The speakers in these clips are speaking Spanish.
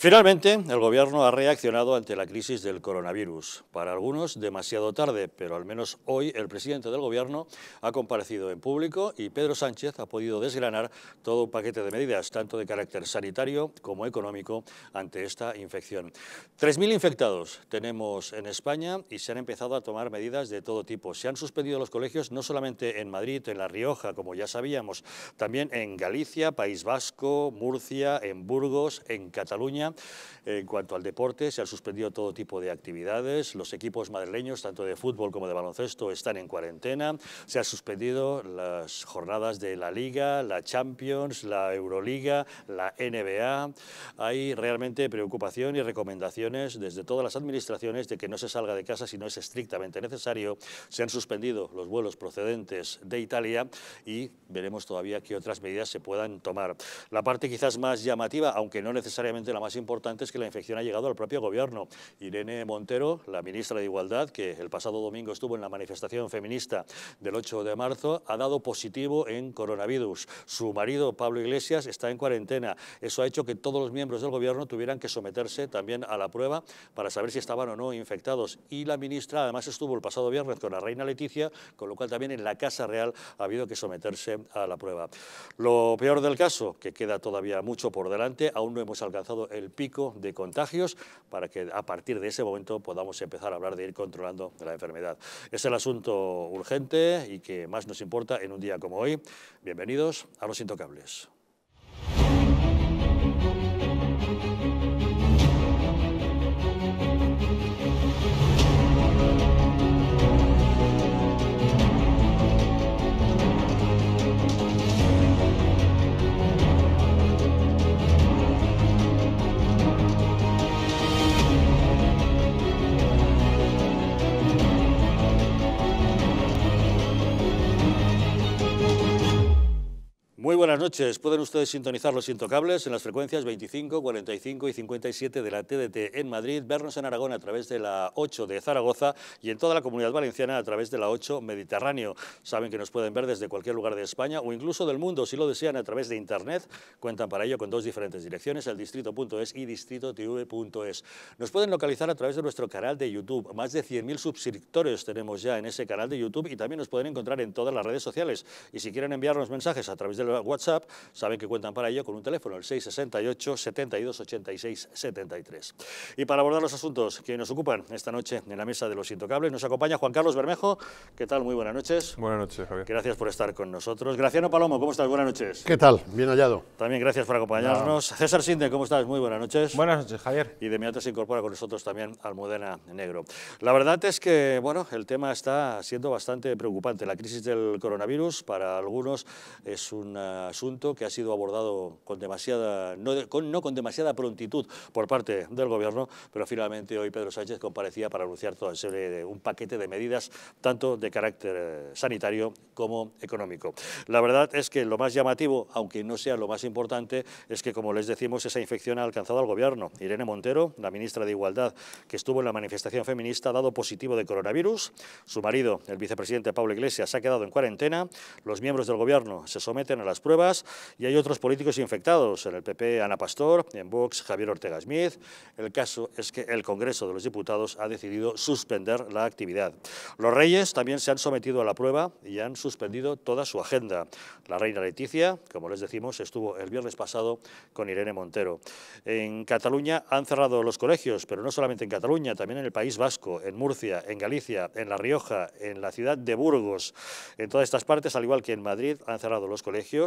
Finalmente, el Gobierno ha reaccionado ante la crisis del coronavirus. Para algunos, demasiado tarde, pero al menos hoy el presidente del Gobierno ha comparecido en público y Pedro Sánchez ha podido desgranar todo un paquete de medidas, tanto de carácter sanitario como económico, ante esta infección. 3.000 infectados tenemos en España y se han empezado a tomar medidas de todo tipo. Se han suspendido los colegios no solamente en Madrid, en La Rioja, como ya sabíamos, también en Galicia, País Vasco, Murcia, en Burgos, en Cataluña, en cuanto al deporte, se han suspendido todo tipo de actividades. Los equipos madrileños, tanto de fútbol como de baloncesto, están en cuarentena. Se han suspendido las jornadas de la Liga, la Champions, la Euroliga, la NBA. Hay realmente preocupación y recomendaciones desde todas las administraciones de que no se salga de casa si no es estrictamente necesario. Se han suspendido los vuelos procedentes de Italia y veremos todavía qué otras medidas se puedan tomar. La parte quizás más llamativa, aunque no necesariamente la más importante es que la infección ha llegado al propio gobierno. Irene Montero, la ministra de Igualdad, que el pasado domingo estuvo en la manifestación feminista del 8 de marzo, ha dado positivo en coronavirus. Su marido, Pablo Iglesias, está en cuarentena. Eso ha hecho que todos los miembros del gobierno tuvieran que someterse también a la prueba para saber si estaban o no infectados. Y la ministra además estuvo el pasado viernes con la reina Leticia, con lo cual también en la Casa Real ha habido que someterse a la prueba. Lo peor del caso, que queda todavía mucho por delante, aún no hemos alcanzado el pico de contagios para que a partir de ese momento podamos empezar a hablar de ir controlando la enfermedad. Es el asunto urgente y que más nos importa en un día como hoy. Bienvenidos a Los Intocables. Muy buenas noches. Pueden ustedes sintonizar los intocables en las frecuencias 25, 45 y 57 de la TDT en Madrid, vernos en Aragón a través de la 8 de Zaragoza y en toda la comunidad valenciana a través de la 8 Mediterráneo. Saben que nos pueden ver desde cualquier lugar de España o incluso del mundo si lo desean a través de Internet. Cuentan para ello con dos diferentes direcciones, el distrito.es y distritotv.es. Nos pueden localizar a través de nuestro canal de YouTube. Más de 100.000 suscriptores tenemos ya en ese canal de YouTube y también nos pueden encontrar en todas las redes sociales. Y si quieren enviarnos mensajes a través de WhatsApp, saben que cuentan para ello con un teléfono, el 668 72 73. Y para abordar los asuntos que nos ocupan esta noche en la mesa de los intocables, nos acompaña Juan Carlos Bermejo. ¿Qué tal? Muy buenas noches. Buenas noches, Javier. Gracias por estar con nosotros. Graciano Palomo, ¿cómo estás? Buenas noches. ¿Qué tal? Bien hallado. También gracias por acompañarnos. César Sinde, ¿cómo estás? Muy buenas noches. Buenas noches, Javier. Y de inmediato se incorpora con nosotros también Almudena Negro. La verdad es que, bueno, el tema está siendo bastante preocupante. La crisis del coronavirus para algunos es un asunto que ha sido abordado con demasiada, no, con, no con demasiada prontitud por parte del Gobierno, pero finalmente hoy Pedro Sánchez comparecía para anunciar toda un paquete de medidas, tanto de carácter eh, sanitario como económico. La verdad es que lo más llamativo, aunque no sea lo más importante, es que, como les decimos, esa infección ha alcanzado al Gobierno. Irene Montero, la ministra de Igualdad, que estuvo en la manifestación feminista, ha dado positivo de coronavirus. Su marido, el vicepresidente Pablo Iglesias, ha quedado en cuarentena. Los miembros del Gobierno se someten a las pruebas y hay otros políticos infectados, en el PP Ana Pastor, en Vox Javier Ortega Smith. El caso es que el Congreso de los Diputados ha decidido suspender la actividad. Los reyes también se han sometido a la prueba y han suspendido toda su agenda. La reina Leticia, como les decimos, estuvo el viernes pasado con Irene Montero. En Cataluña han cerrado los colegios, pero no solamente en Cataluña, también en el País Vasco, en Murcia, en Galicia, en La Rioja, en la ciudad de Burgos. En todas estas partes, al igual que en Madrid, han cerrado los colegios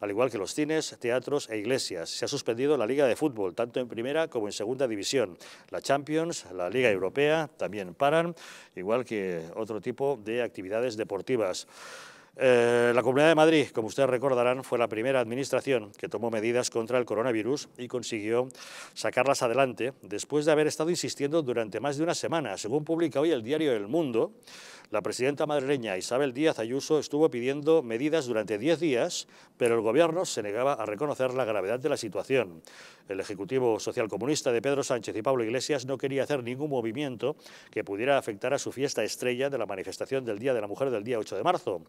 al igual que los cines, teatros e iglesias. Se ha suspendido la Liga de Fútbol, tanto en primera como en segunda división. La Champions, la Liga Europea también paran, igual que otro tipo de actividades deportivas. Eh, la Comunidad de Madrid, como ustedes recordarán, fue la primera administración que tomó medidas contra el coronavirus y consiguió sacarlas adelante después de haber estado insistiendo durante más de una semana. Según publica hoy el diario El Mundo, la presidenta madrileña Isabel Díaz Ayuso estuvo pidiendo medidas durante 10 días, pero el gobierno se negaba a reconocer la gravedad de la situación. El Ejecutivo Socialcomunista de Pedro Sánchez y Pablo Iglesias no quería hacer ningún movimiento que pudiera afectar a su fiesta estrella de la manifestación del Día de la Mujer del día 8 de marzo.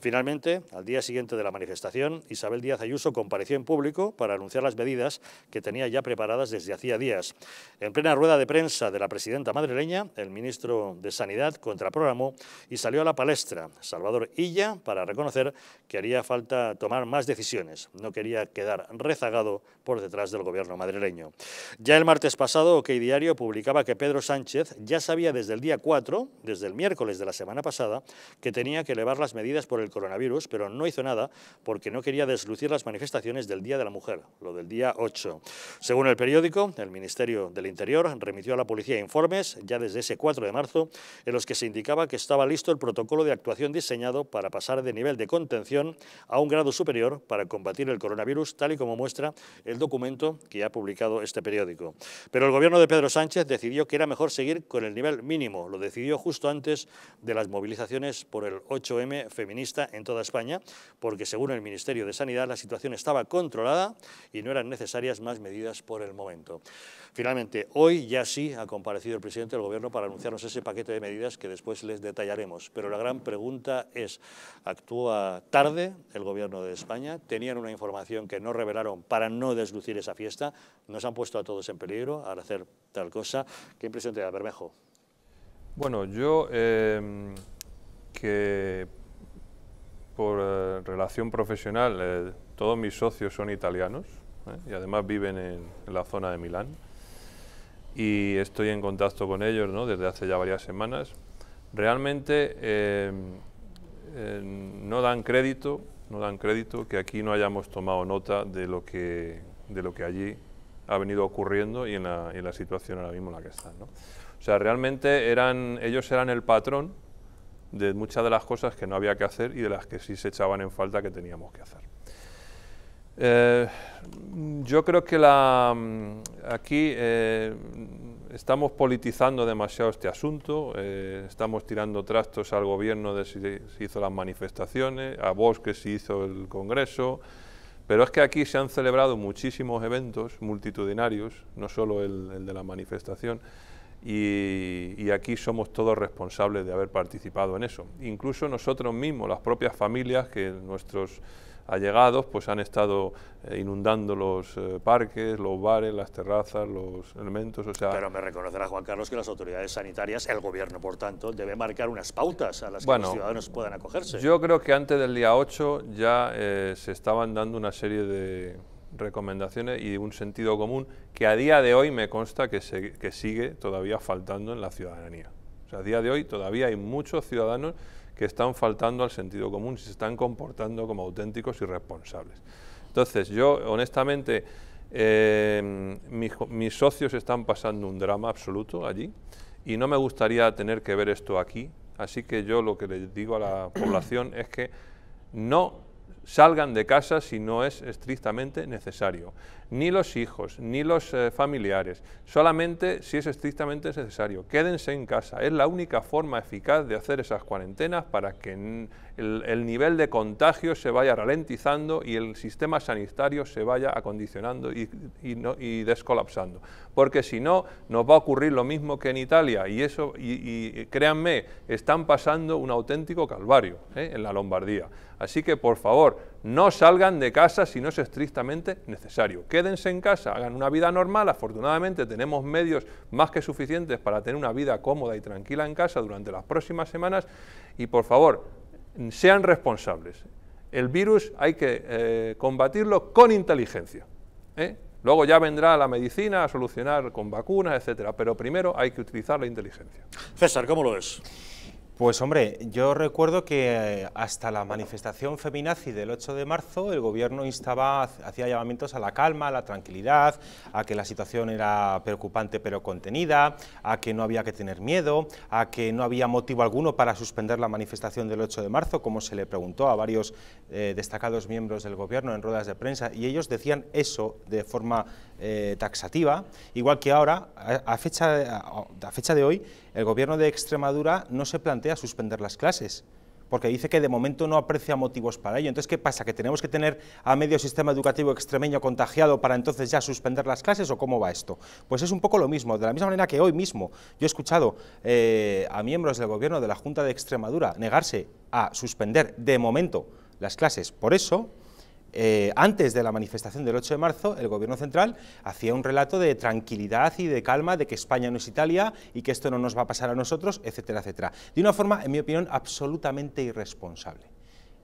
Finalmente, al día siguiente de la manifestación, Isabel Díaz Ayuso compareció en público para anunciar las medidas que tenía ya preparadas desde hacía días. En plena rueda de prensa de la presidenta madrileña, el ministro de Sanidad contraprogramó y salió a la palestra Salvador Illa para reconocer que haría falta tomar más decisiones. No quería quedar rezagado por detrás del gobierno madrileño. Ya el martes pasado, OK Diario publicaba que Pedro Sánchez ya sabía desde el día 4, desde el miércoles de la semana pasada, que tenía que elevar las medidas por el coronavirus, pero no hizo nada porque no quería deslucir las manifestaciones del Día de la Mujer, lo del día 8. Según el periódico, el Ministerio del Interior remitió a la policía informes ya desde ese 4 de marzo en los que se indicaba que estaba listo el protocolo de actuación diseñado para pasar de nivel de contención a un grado superior para combatir el coronavirus, tal y como muestra el documento que ha publicado este periódico. Pero el gobierno de Pedro Sánchez decidió que era mejor seguir con el nivel mínimo. Lo decidió justo antes de las movilizaciones por el 8M feminista en toda España, porque según el Ministerio de Sanidad la situación estaba controlada y no eran necesarias más medidas por el momento. Finalmente, hoy ya sí ha comparecido el presidente del gobierno para anunciarnos ese paquete de medidas que después les de pero la gran pregunta es, ¿actúa tarde el gobierno de España? ¿Tenían una información que no revelaron para no deslucir esa fiesta? ¿Nos han puesto a todos en peligro al hacer tal cosa? ¿Qué impresión te da, Bermejo? Bueno, yo em, que por eh, relación profesional eh, todos mis socios son italianos ¿eh? y además viven en, la zona de Milán y estoy en contacto con ellos desde hace ya varias semanas realmente eh, eh, no dan crédito, no dan crédito que aquí no hayamos tomado nota de lo que, de lo que allí ha venido ocurriendo y en la, en la situación ahora mismo en la que están. ¿no? O sea, realmente eran, ellos eran el patrón de muchas de las cosas que no había que hacer y de las que sí se echaban en falta que teníamos que hacer. Eh, yo creo que la, mm, aquí eh, estamos politizando demasiado este asunto, eh, estamos tirando trastos al gobierno de si se hizo las manifestaciones, a vos que si hizo el Congreso, pero es que aquí se han celebrado muchísimos eventos multitudinarios, no solo el, de la manifestación, y, aquí somos todos responsables de haber participado en eso. Incluso nosotros mismos, las propias familias que nuestros allegados pues han estado eh, inundando los eh, parques, los bares, las terrazas, los elementos, Pero me reconocerá Juan Carlos que las autoridades sanitarias, el gobierno por tanto, debe marcar unas pautas a las que los ciudadanos puedan acogerse. Yo creo que antes del día 8 ya eh, se estaban dando una serie de recomendaciones y un sentido común que a día de hoy me consta que, se, que sigue todavía faltando en la ciudadanía. a día de hoy todavía hay muchos ciudadanos que están faltando al sentido común, si se están comportando como auténticos y responsables. Entonces, yo honestamente, eh, mis, mis socios están pasando un drama absoluto allí y no me gustaría tener que ver esto aquí, así que yo lo que les digo a la población es que no salgan de casa si no es estrictamente necesario ni los hijos, ni los eh, familiares, solamente si es estrictamente necesario. Quédense en casa, es la única forma eficaz de hacer esas cuarentenas para que el, nivel de contagio se vaya ralentizando y el sistema sanitario se vaya acondicionando y, descolapsando. Porque si no, nos va a ocurrir lo mismo que en Italia y eso, y, eh, créanme, están pasando un auténtico calvario ¿eh? en la Lombardía. Así que, por favor, no salgan de casa si no es estrictamente necesario. Quédense en casa, hagan una vida normal. Afortunadamente tenemos medios más que suficientes para tener una vida cómoda y tranquila en casa durante las próximas semanas. Y por favor, sean responsables. El virus hay que eh, combatirlo con inteligencia. ¿eh? Luego ya vendrá la medicina a solucionar con vacunas, etcétera, pero primero hay que utilizar la inteligencia. César, ¿cómo lo es? Pues hombre, yo recuerdo que eh, hasta la manifestación feminazi del 8 de marzo el gobierno instaba, hacía llamamientos a la calma, a la tranquilidad, a que la situación era preocupante pero contenida, a que no había que tener miedo, a que no había motivo alguno para suspender la manifestación del 8 de marzo, como se le preguntó a varios eh, destacados miembros del gobierno en ruedas de prensa, y ellos decían eso de forma eh, taxativa, igual que ahora, a, fecha, a fecha de hoy, el gobierno de Extremadura no se plantea suspender las clases porque dice que de momento no aprecia motivos para ello. Entonces, ¿qué pasa? ¿Que tenemos que tener a medio sistema educativo extremeño contagiado para entonces ya suspender las clases o cómo va esto? Pues es un poco lo mismo, de la misma manera que hoy mismo yo he escuchado eh, a miembros del gobierno de la Junta de Extremadura negarse a suspender de momento las clases. Por eso, eh, antes de la manifestación del 8 de marzo, el gobierno central hacía un relato de tranquilidad y de calma, de que España no es Italia y que esto no nos va a pasar a nosotros, etcétera, etcétera. De una forma, en mi opinión, absolutamente irresponsable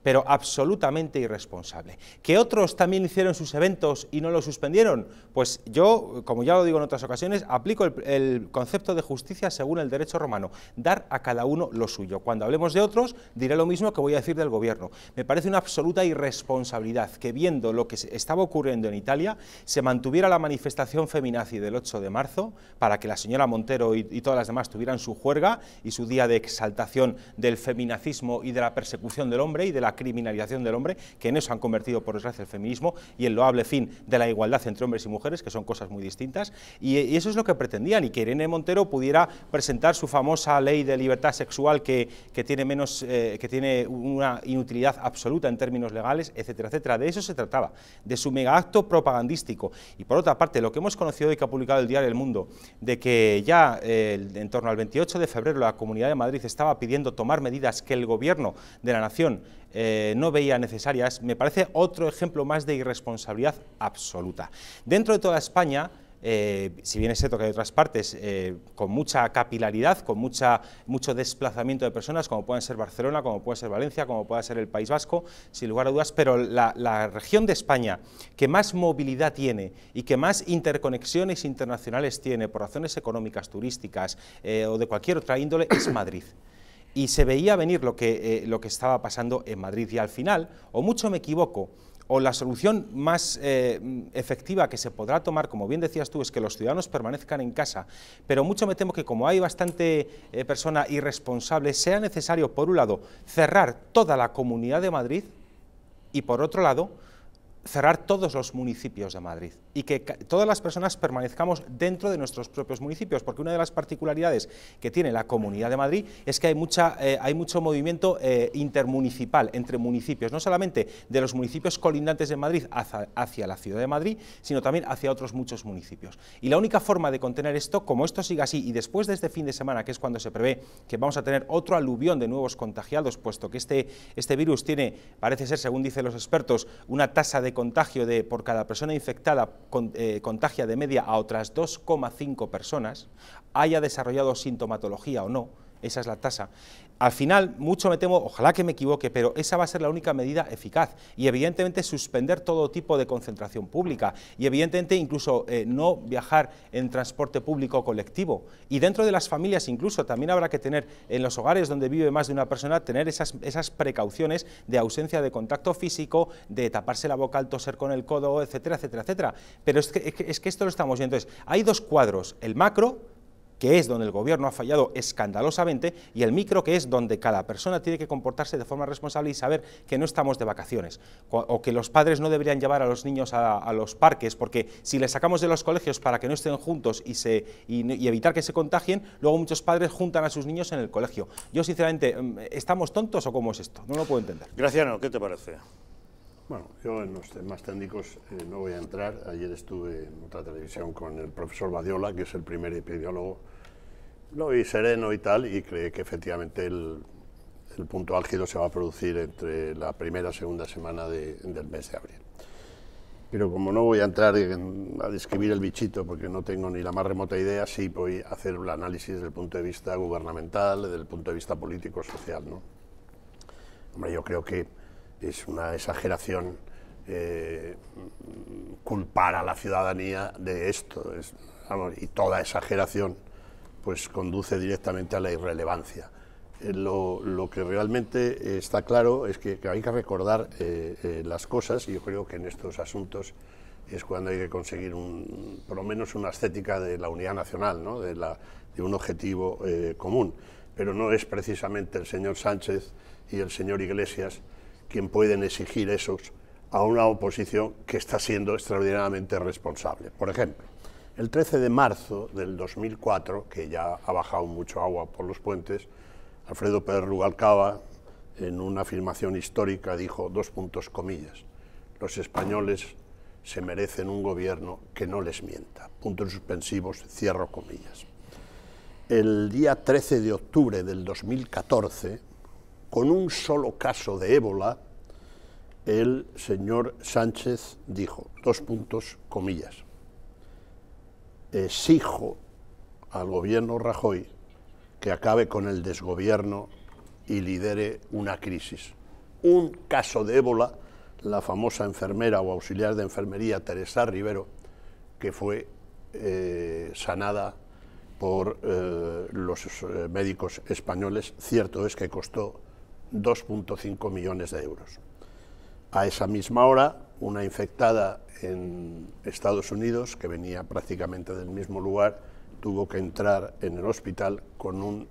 pero absolutamente irresponsable. ¿Que otros también hicieron sus eventos y no los suspendieron? Pues yo, como ya lo digo en otras ocasiones, aplico el, concepto de justicia según el derecho romano, dar a cada uno lo suyo. Cuando hablemos de otros, diré lo mismo que voy a decir del gobierno. Me parece una absoluta irresponsabilidad que viendo lo que estaba ocurriendo en Italia, se mantuviera la manifestación feminazi del 8 de marzo para que la señora Montero y, y todas las demás tuvieran su juerga y su día de exaltación del feminazismo y de la persecución del hombre y de la criminalización del hombre, que en eso han convertido por desgracia el feminismo y el loable fin de la igualdad entre hombres y mujeres, que son cosas muy distintas, y, eso es lo que pretendían, y que Irene Montero pudiera presentar su famosa ley de libertad sexual que, que tiene, menos, eh, que tiene una inutilidad absoluta en términos legales, etcétera, etcétera. De eso se trataba, de su mega acto propagandístico. Y por otra parte, lo que hemos conocido y que ha publicado el diario El Mundo, de que ya eh, en torno al 28 de febrero la Comunidad de Madrid estaba pidiendo tomar medidas que el Gobierno de la Nación eh, no veía necesarias, me parece otro ejemplo más de irresponsabilidad absoluta. Dentro de toda España, eh, si bien es cierto que hay otras partes eh, con mucha capilaridad, con mucho desplazamiento de personas, como pueden ser Barcelona, como puede ser Valencia, como puede ser el País Vasco, sin lugar a dudas, pero la, región de España que más movilidad tiene y que más interconexiones internacionales tiene por razones económicas, turísticas o de cualquier otra índole es Madrid y se veía venir lo que, eh, lo que estaba pasando en Madrid y al final, o mucho me equivoco, o la solución más eh, efectiva que se podrá tomar, como bien decías tú, es que los ciudadanos permanezcan en casa, pero mucho me temo que como hay bastante eh, persona irresponsable, sea necesario, por un lado, cerrar toda la Comunidad de Madrid y, por otro lado, cerrar todos los municipios de Madrid y que todas las personas permanezcamos dentro de nuestros propios municipios, porque una de las particularidades que tiene la Comunidad de Madrid es que hay, mucha, eh, hay mucho movimiento eh, intermunicipal entre municipios, no solamente de los municipios colindantes de Madrid hacia, la ciudad de Madrid, sino también hacia otros muchos municipios. Y la única forma de contener esto, como esto siga así, y después de este fin de semana, que es cuando se prevé que vamos a tener otro aluvión de nuevos contagiados, puesto que este, este virus tiene, parece ser, según dicen los expertos, una tasa de contagio de, por cada persona infectada eh, contagia de media a otras 2,5 personas, haya desarrollado sintomatología o no, esa es la tasa, al final, mucho me temo, ojalá que me equivoque, pero esa va a ser la única medida eficaz. Y evidentemente suspender todo tipo de concentración pública. Y evidentemente incluso eh, no viajar en transporte público colectivo. Y dentro de las familias incluso también habrá que tener en los hogares donde vive más de una persona, tener esas, esas precauciones de ausencia de contacto físico, de taparse la boca al toser con el codo, etcétera, etcétera, etcétera. Pero es que, es que esto lo estamos viendo. Entonces, hay dos cuadros, el macro que es donde el gobierno ha fallado escandalosamente, y el micro, que es donde cada persona tiene que comportarse de forma responsable y saber que no estamos de vacaciones, o que los padres no deberían llevar a los niños a, los parques, porque si les sacamos de los colegios para que no estén juntos y, se, y evitar que se contagien, luego muchos padres juntan a sus niños en el colegio. Yo, sinceramente, mm, ¿estamos tontos o cómo es esto? No lo puedo entender. Graciano, ¿qué te parece? Bueno, yo en los temas técnicos eh, no voy a entrar. Ayer estuve en otra televisión con el profesor Badiola, que es el primer epidemiólogo. Lo vi sereno y tal, y cree que efectivamente el, punto álgido se va a producir entre la primera y segunda semana del mes de abril. Pero como no voy a entrar a describir el bichito porque no tengo ni la más remota idea, sí voy a hacer un análisis del punto de vista gubernamental, del punto de vista político-social. ¿no? Hombre, yo creo que es una exageración eh, culpar a la ciudadanía de esto. y toda exageración pues conduce directamente a la irrelevancia. Eh, lo, que realmente está claro es que, hay que recordar eh, las cosas y yo creo que en estos asuntos es cuando hay que conseguir un, por lo menos una estética de la unidad nacional, ¿no? de, la, de, un objetivo común. Pero no es precisamente el señor Sánchez y el señor Iglesias quien pueden exigir esos a una oposición que está siendo extraordinariamente responsable. Por ejemplo, el 13 de marzo del 2004, que ya ha bajado mucho agua por los puentes, Alfredo Pérez Rugalcaba, en una afirmación histórica, dijo, dos puntos comillas, los españoles se merecen un gobierno que no les mienta. Puntos suspensivos, cierro comillas. El día 13 de octubre del 2014, con un solo caso de ébola, el señor Sánchez dijo, dos puntos, comillas, exijo al gobierno Rajoy que acabe con el desgobierno y lidere una crisis. Un caso de ébola, la famosa enfermera o auxiliar de enfermería Teresa Rivero, que fue eh, sanada por eh, los eh, médicos españoles. Cierto es que costó 2.5 millones de euros. A esa misma hora, una infectada en Estados Unidos, que venía prácticamente del mismo lugar, tuvo que entrar en el hospital con un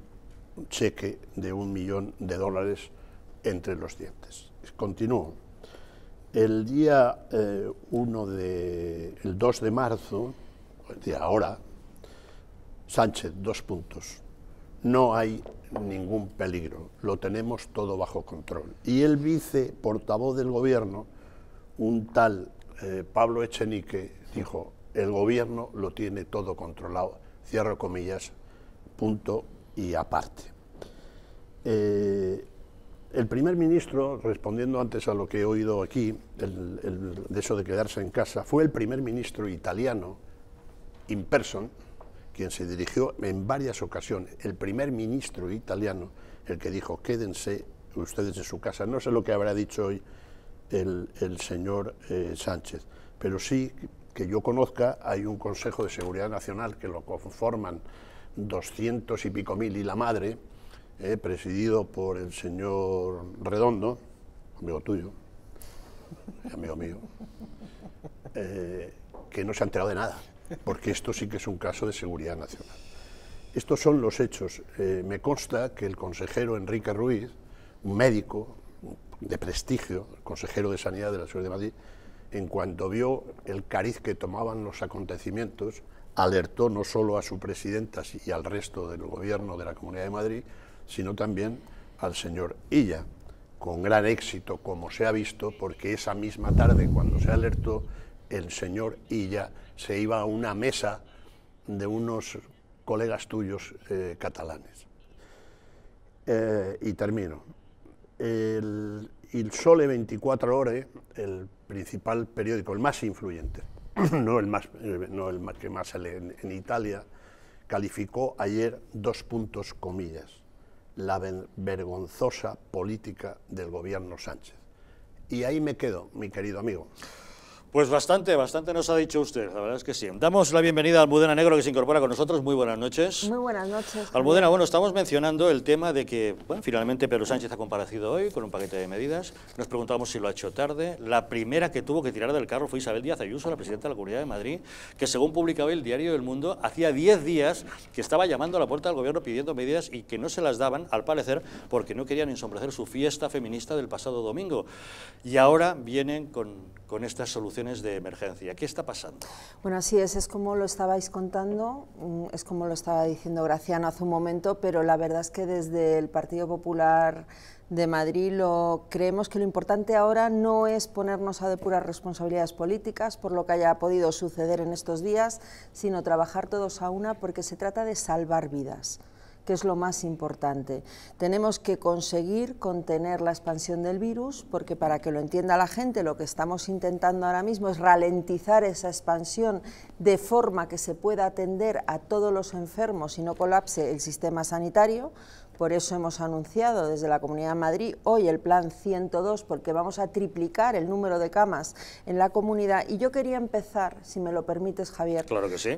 cheque de un millón de dólares entre los dientes. Continúo. El día 1 eh, de, el 2 de marzo, de ahora, Sánchez, dos puntos. No hay ningún peligro, lo tenemos todo bajo control. Y el vice portavoz del gobierno, un tal eh, Pablo Echenique, dijo, el gobierno lo tiene todo controlado, cierro comillas, punto y aparte. Eh, el primer ministro, respondiendo antes a lo que he oído aquí, de eso de quedarse en casa, fue el primer ministro italiano, in person, quien se dirigió en varias ocasiones, el primer ministro italiano, el que dijo, quédense ustedes en su casa. No sé lo que habrá dicho hoy el, señor eh, Sánchez, pero sí que yo conozca, hay un Consejo de Seguridad Nacional que lo conforman doscientos y pico mil y la madre, eh, presidido por el señor Redondo, amigo tuyo, amigo mío, eh, que no se ha enterado de nada porque esto sí que es un caso de seguridad nacional. Estos son los hechos. Eh, me consta que el consejero Enrique Ruiz, un médico de prestigio, consejero de Sanidad de la Ciudad de Madrid, en cuanto vio el cariz que tomaban los acontecimientos, alertó no solo a su presidenta y al resto del gobierno de la Comunidad de Madrid, sino también al señor Illa, con gran éxito, como se ha visto, porque esa misma tarde, cuando se alertó, el señor Illa se iba a una mesa de unos colegas tuyos eh, catalanes. Eh, y termino. El, Sole 24 Ore, el principal periódico, el más influyente, no el, más, eh, no el que más sale en Italia, calificó ayer dos puntos comillas la vergonzosa política del gobierno Sánchez. Y ahí me quedo, mi querido amigo. Pues bastante, bastante nos ha dicho usted, la verdad es que sí. Damos la bienvenida a Almudena Negro que se incorpora con nosotros. Muy buenas noches. Muy buenas noches. Almudena, bueno, estamos mencionando el tema de que, bueno, finalmente Pedro Sánchez ha comparecido hoy con un paquete de medidas. Nos preguntamos si lo ha hecho tarde. La primera que tuvo que tirar del carro fue Isabel Díaz Ayuso, la presidenta de la Comunidad de Madrid, que según publicaba el diario del Mundo, hacía 10 días que estaba llamando a la puerta del gobierno pidiendo medidas y que no se las daban, al parecer, porque no querían ensombrecer su fiesta feminista del pasado domingo. Y ahora vienen con con estas soluciones de emergencia. ¿Qué está pasando? Bueno, así es, es como lo estabais contando, mm, es como lo estaba diciendo Graciano hace un momento, pero la verdad es que desde el Partido Popular de Madrid lo creemos que lo importante ahora no es ponernos a depurar responsabilidades políticas por lo que haya podido suceder en estos días, sino trabajar todos a una porque se trata de salvar vidas que es lo más importante. Tenemos que conseguir contener la expansión del virus, porque para que lo entienda la gente, lo que estamos intentando ahora mismo es ralentizar esa expansión de forma que se pueda atender a todos los enfermos y no colapse el sistema sanitario, por eso hemos anunciado desde la Comunidad de Madrid hoy el plan 102, porque vamos a triplicar el número de camas en la comunidad. Y yo quería empezar, si me lo permites, Javier,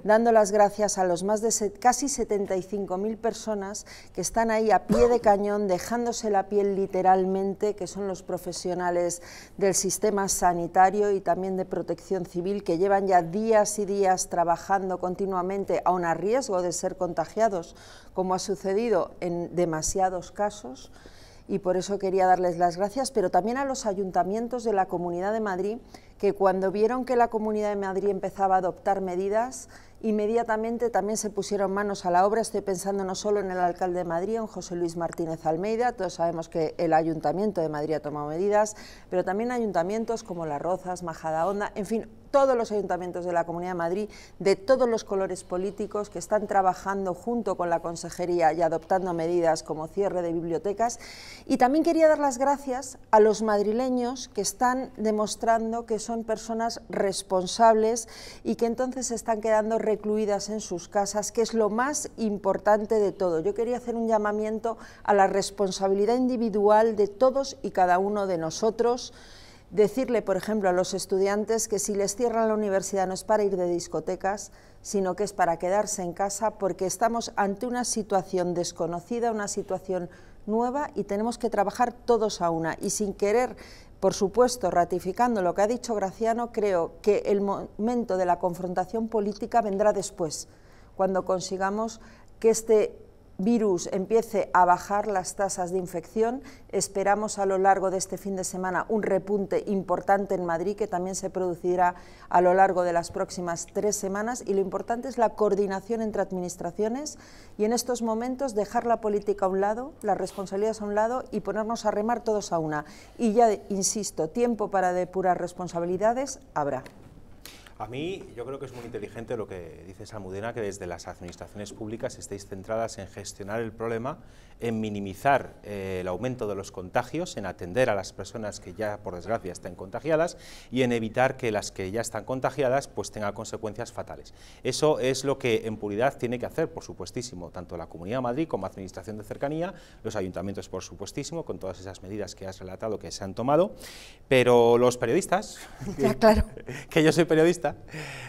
dando las gracias a los más de casi 75.000 personas que están ahí a pie de cañón, dejándose la piel literalmente, que son los profesionales del sistema sanitario y también de protección civil, que llevan ya días y días trabajando continuamente, aún a riesgo de ser contagiados como ha sucedido en demasiados casos, y por eso quería darles las gracias, pero también a los ayuntamientos de la Comunidad de Madrid, que cuando vieron que la Comunidad de Madrid empezaba a adoptar medidas, inmediatamente también se pusieron manos a la obra. Estoy pensando no solo en el alcalde de Madrid, en José Luis Martínez Almeida, todos sabemos que el Ayuntamiento de Madrid ha tomado medidas, pero también ayuntamientos como Las Rozas, Majadahonda, en fin, todos los ayuntamientos de la Comunidad de Madrid, de todos los colores políticos que están trabajando junto con la Consejería y adoptando medidas como cierre de bibliotecas. Y también quería dar las gracias a los madrileños que están demostrando que son personas responsables y que entonces se están quedando recluidas en sus casas, que es lo más importante de todo. Yo quería hacer un llamamiento a la responsabilidad individual de todos y cada uno de nosotros Decirle, por ejemplo, a los estudiantes que si les cierran la universidad no es para ir de discotecas, sino que es para quedarse en casa porque estamos ante una situación desconocida, una situación nueva y tenemos que trabajar todos a una. Y sin querer, por supuesto, ratificando lo que ha dicho Graciano, creo que el momento de la confrontación política vendrá después, cuando consigamos que este virus empiece a bajar las tasas de infección. Esperamos a lo largo de este fin de semana un repunte importante en Madrid que también se producirá a lo largo de las próximas tres semanas y lo importante es la coordinación entre administraciones y en estos momentos dejar la política a un lado, las responsabilidades a un lado y ponernos a remar todos a una. Y ya, insisto, tiempo para depurar responsabilidades habrá. A mí yo creo que es muy inteligente lo que dice Samudena, que desde las administraciones públicas estéis centradas en gestionar el problema, en minimizar eh, el aumento de los contagios, en atender a las personas que ya por desgracia están contagiadas y en evitar que las que ya están contagiadas pues tengan consecuencias fatales. Eso es lo que en puridad tiene que hacer, por supuestísimo, tanto la Comunidad de Madrid como Administración de Cercanía, los ayuntamientos por supuestísimo, con todas esas medidas que has relatado que se han tomado, pero los periodistas, ya, claro. que yo soy periodista,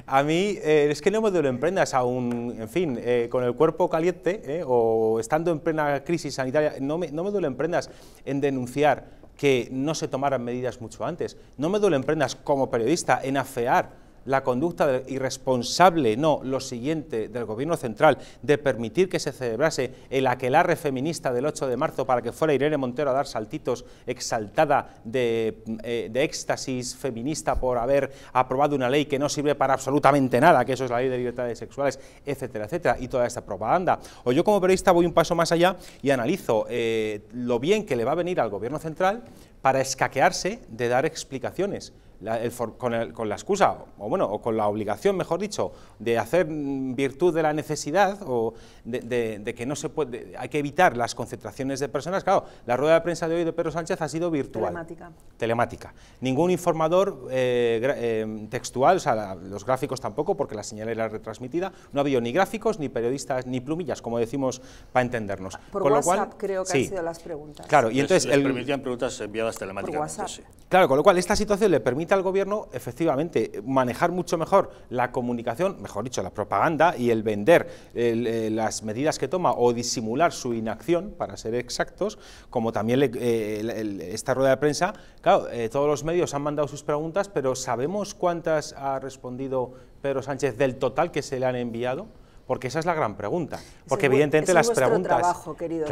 a mí eh, es que no me duele prendas aún, en fin, eh, con el cuerpo caliente eh, o estando en plena crisis sanitaria, no me, no me duele en prendas en denunciar que no se tomaran medidas mucho antes. No me duele prendas como periodista en afear la conducta irresponsable, no, lo siguiente del Gobierno Central, de permitir que se celebrase el aquelarre feminista del 8 de marzo para que fuera Irene Montero a dar saltitos exaltada eh, de, éxtasis feminista por haber aprobado una ley que no sirve para absolutamente nada, que eso es la ley de libertades sexuales, etcétera, etcétera, y toda esta propaganda. O yo como periodista voy un paso más allá y analizo eh, lo bien que le va a venir al Gobierno Central para escaquearse de dar explicaciones con, con, la excusa, o bueno, o con la obligación, mejor dicho, de hacer mm, virtud de la necesidad o de, que no se puede, hay que evitar las concentraciones de personas. Claro, la rueda de prensa de hoy de Pedro Sánchez ha sido virtual. Telemática. Ningún informador eh, eh, textual, o sea, los gráficos tampoco, porque la señal era retransmitida. No ha habido ni gráficos, ni periodistas, ni plumillas, como decimos para entendernos. Ah, por WhatsApp lo cual, creo que han sido las preguntas. Claro, y entonces... permitían preguntas enviadas telemáticamente. Claro, con lo cual esta situación le permite al gobierno efectivamente manejar mucho mejor la comunicación, mejor dicho, la propaganda y el vender eh, las medidas que toma o disimular su inacción, para ser exactos, como también eh, esta rueda de prensa. Claro, eh, todos los medios han mandado sus preguntas, pero ¿sabemos cuántas ha respondido Pedro Sánchez del total que se le han enviado? Porque esa es la gran pregunta. Porque evidentemente las preguntas... Trabajo, querido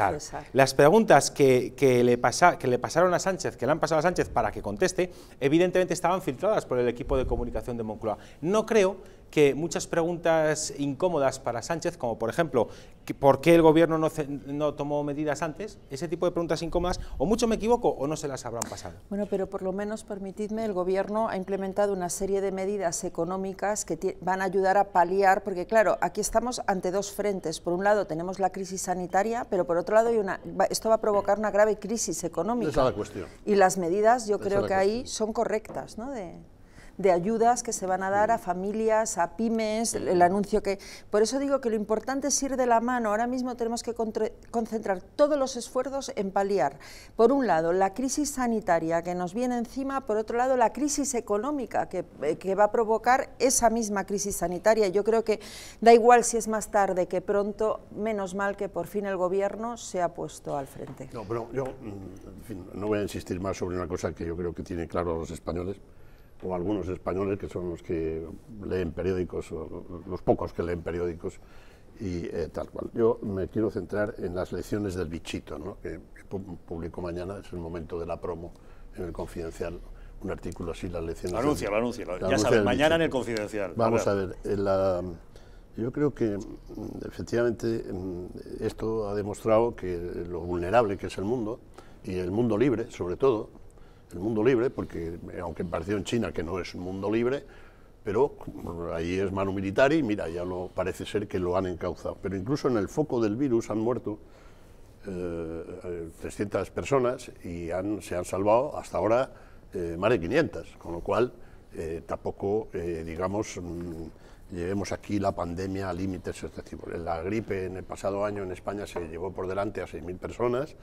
Las preguntas que, le pasa, que le pasaron a Sánchez, que le han pasado a Sánchez para que conteste, evidentemente estaban filtradas por el equipo de comunicación de Moncloa. No creo que muchas preguntas incómodas para Sánchez, como por ejemplo, por qué el gobierno no, no, tomó medidas antes, ese tipo de preguntas sin comas, o mucho me equivoco o no se las habrán pasado. Bueno, pero por lo menos, permitidme, el gobierno ha implementado una serie de medidas económicas que van a ayudar a paliar, porque claro, aquí estamos ante dos frentes. Por un lado tenemos la crisis sanitaria, pero por otro lado hay una, esto va a provocar una grave crisis económica. Esa es la cuestión. Y las medidas yo creo que ahí son correctas, ¿no? De de ayudas que se van a dar a familias, a pymes, el, anuncio que... Por eso digo que lo importante es ir de la mano. Ahora mismo tenemos que concentrar todos los esfuerzos en paliar, por un lado, la crisis sanitaria que nos viene encima, por otro lado, la crisis económica eh, que, va a provocar esa misma crisis sanitaria. Yo creo que da igual si es más tarde que pronto, menos mal que por fin el gobierno se ha puesto al frente. No, pero yo mm, no voy a insistir más sobre una cosa que yo creo que tiene claro a los españoles, o algunos españoles que son los que leen periódicos, los pocos que leen periódicos, y eh, tal cual. Yo me quiero centrar en las lecciones del bichito, ¿no? que publico mañana, es el momento de la promo en el Confidencial, un artículo así, las lecciones. Anuncia, anuncia, ya sabes, mañana en el Confidencial. Vamos a ver, yo creo que mm, efectivamente mm, esto ha demostrado que lo vulnerable que es el mundo, y el mundo libre sobre todo, el mundo libre, porque eh, aunque pareció en China que no es un mundo libre, pero mm, ahí es mano militar y mira, ya lo parece ser que lo han encauzado. Pero incluso en el foco del virus han muerto 300 eh, eh, personas y se han salvado hasta ahora más de 500, con lo cual tampoco, digamos, mm, llevemos aquí la pandemia a límites excesivos. La gripe en el pasado año en España se llevó por delante a 6.000 personas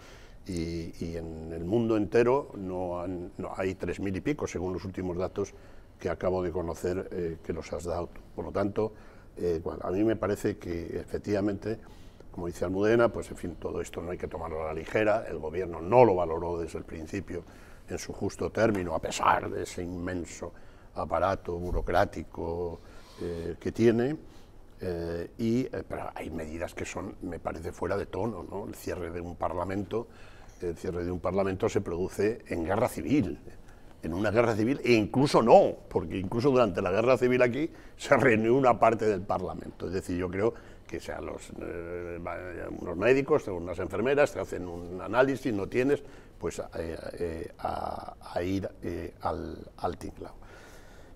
y, en el mundo entero no, hay 3.000 y pico, según los últimos datos que acabo de conocer eh, que los has dado. Por lo tanto, eh, a mí me parece que efectivamente, como dice Almudena, pues en fin, todo esto no hay que tomarlo a la ligera, el gobierno no lo valoró desde el principio en su justo término, a pesar de ese inmenso aparato burocrático, que tiene. Eh, y eh, pero hay medidas que son, me parece, fuera de tono. ¿no? El cierre de un parlamento, el cierre de un parlamento se produce en guerra civil, en una guerra civil e incluso no, porque incluso durante la guerra civil aquí se reunió una parte del Parlamento. Es decir, yo creo que sean los, eh, unos médicos, unas enfermeras, te hacen un análisis, no tienes, pues a, ir al, al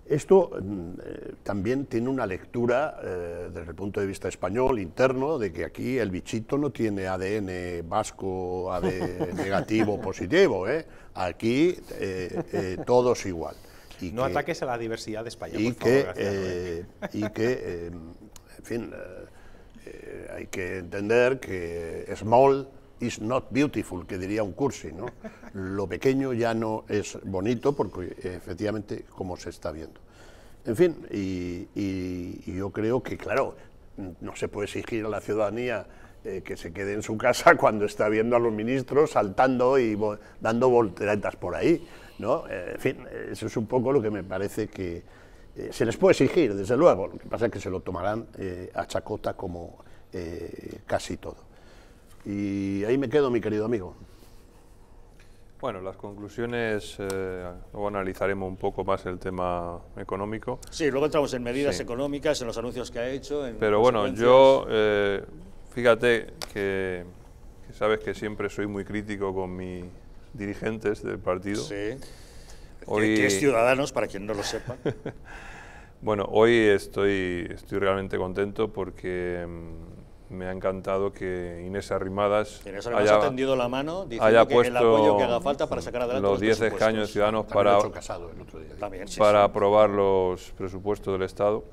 esto mm, eh, también tiene una lectura eh, desde el punto de vista español, interno, de que aquí el bichito no tiene ADN vasco, negativo, positivo. ¿eh? Aquí eh, todos igual. Y no ataques a la diversidad de España. Y por favor, que, y que em, en fin, hay que entender que Small is not beautiful, que diría un cursi, ¿no? Lo pequeño ya no es bonito porque efectivamente como se está viendo. En fin, y, yo creo que claro, no se puede exigir a la ciudadanía eh, que se quede en su casa cuando está viendo a los ministros saltando y dando volteretas por ahí, ¿no? Eh, en fin, eso es un poco lo que me parece que eh, se les puede exigir, desde luego. Lo que pasa es que se lo tomarán a chacota como casi todo. Y ahí me quedo, mi querido amigo. Bueno, las conclusiones, eh, luego analizaremos un poco más el tema económico. Sí, luego entramos en medidas económicas, en los anuncios que ha hecho. Pero bueno, yo, eh, fíjate que, sabes que siempre soy muy crítico con mis dirigentes del partido. Sí. Hoy... es Ciudadanos, para quien no lo sepa. bueno, hoy estoy, estoy realmente contento porque... Mm, me ha encantado que Inés Arrimadas, haya, ha tendido la mano diciendo haya que puesto el apoyo que haga falta para sacar adelante los 10 escaños de ciudadanos para, para aprobar los presupuestos del Estado.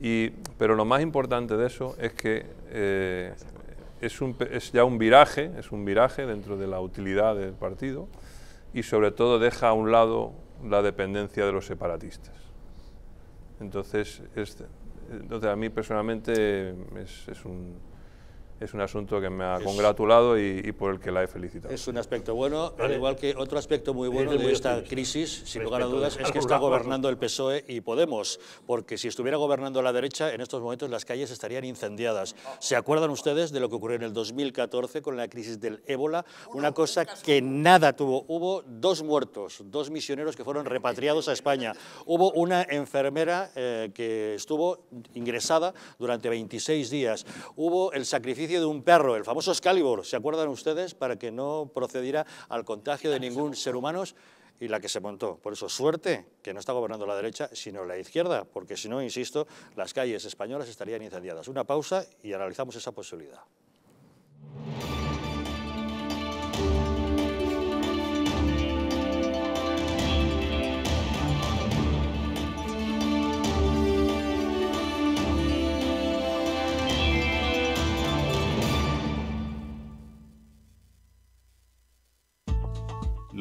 Y, pero lo más importante de eso es que eh, es, es ya un viraje, es un viraje dentro de la utilidad del partido y sobre todo deja a un lado la dependencia de los separatistas. Entonces, es, entonces, a mí personalmente es un es un asunto que me ha congratulado y, por el que la he felicitado. Es un aspecto bueno, al igual que otro aspecto muy bueno de esta crisis, sin lugar a dudas, es que está gobernando el PSOE y Podemos, porque si estuviera gobernando la derecha, en estos momentos las calles estarían incendiadas. ¿Se acuerdan ustedes de lo que ocurrió en el 2014 con la crisis del ébola? Una cosa que nada tuvo. Hubo dos muertos, dos misioneros que fueron repatriados a España. Hubo una enfermera eh, que estuvo ingresada durante 26 días. Hubo el sacrificio de un perro, el famoso Excalibur, ¿se acuerdan ustedes? Para que no procediera al contagio de ningún ser humano y la que se montó. Por eso, suerte que no está gobernando la derecha, sino la izquierda, porque si no, insisto, las calles españolas estarían incendiadas. Una pausa y analizamos esa posibilidad.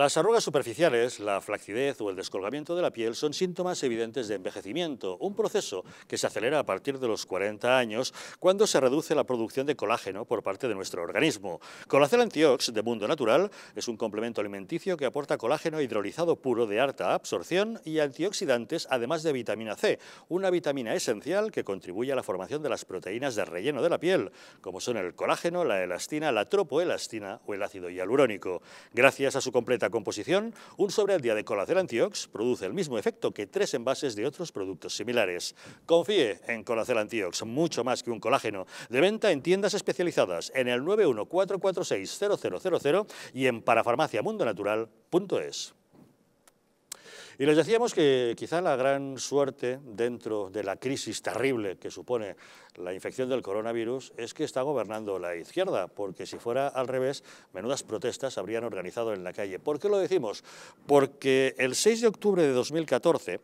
Las arrugas superficiales, la flacidez o el descolgamiento de la piel son síntomas evidentes de envejecimiento, un proceso que se acelera a partir de los 40 años cuando se reduce la producción de colágeno por parte de nuestro organismo. Colacel Antiox de Mundo Natural es un complemento alimenticio que aporta colágeno hidrolizado puro de alta absorción y antioxidantes además de vitamina C, una vitamina esencial que contribuye a la formación de las proteínas de relleno de la piel, como son el colágeno, la elastina, la tropoelastina o el ácido hialurónico. Gracias a su completa composición, un sobre al día de Colacel Antiox produce el mismo efecto que tres envases de otros productos similares. Confíe en Colacel Antiox, mucho más que un colágeno. De venta en tiendas especializadas en el 914460000 y en parafarmaciamundonatural.es. Y les decíamos que quizá la gran suerte dentro de la crisis terrible que supone la infección del coronavirus es que está gobernando la izquierda, porque si fuera al revés, menudas protestas habrían organizado en la calle. ¿Por qué lo decimos? Porque el 6 de octubre de 2014,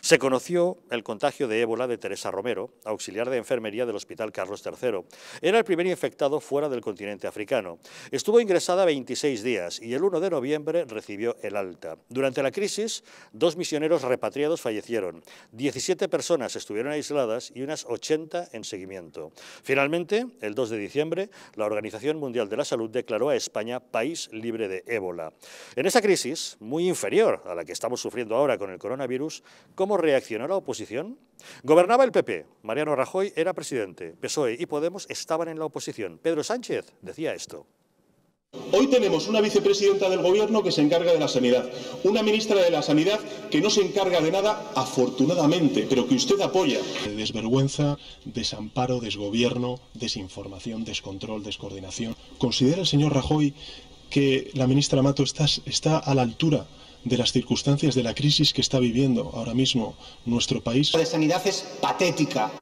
se conoció el contagio de ébola de Teresa Romero, auxiliar de enfermería del Hospital Carlos III. Era el primer infectado fuera del continente africano. Estuvo ingresada 26 días y el 1 de noviembre recibió el alta. Durante la crisis, dos misioneros repatriados fallecieron. 17 personas estuvieron aisladas y unas 80 en seguimiento. Finalmente, el 2 de diciembre, la Organización Mundial de la Salud declaró a España país libre de ébola. En esa crisis, muy inferior a la que estamos sufriendo ahora con el coronavirus, ¿Cómo reaccionó la oposición? Gobernaba el PP, Mariano Rajoy era presidente, PSOE y Podemos estaban en la oposición. Pedro Sánchez decía esto. Hoy tenemos una vicepresidenta del Gobierno que se encarga de la sanidad, una ministra de la sanidad que no se encarga de nada, afortunadamente, pero que usted apoya. Desvergüenza, desamparo, desgobierno, desinformación, descontrol, descoordinación. ¿Considera el señor Rajoy que la ministra Mato está, a la altura de las circunstancias de la crisis que está viviendo ahora mismo nuestro país. La sanidad es patética.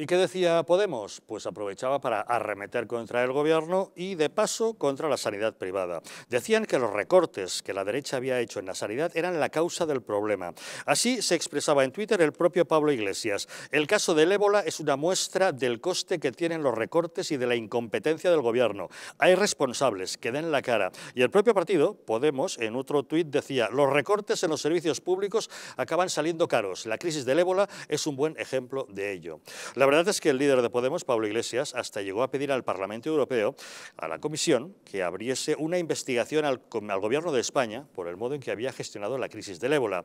¿Y qué decía Podemos? Pues aprovechaba para arremeter contra el gobierno y de paso contra la sanidad privada. Decían que los recortes que la derecha había hecho en la sanidad eran la causa del problema. Así se expresaba en Twitter el propio Pablo Iglesias. El caso del ébola es una muestra del coste que tienen los recortes y de la incompetencia del gobierno. Hay responsables que den la cara. Y el propio partido, Podemos, en otro tuit decía, los recortes en los servicios públicos acaban saliendo caros. La crisis del ébola es un buen ejemplo de ello. La la verdad es que el líder de Podemos, Pablo Iglesias, hasta llegó a pedir al Parlamento Europeo, a la Comisión, que abriese una investigación al, Gobierno de España por el modo en que había gestionado la crisis del ébola.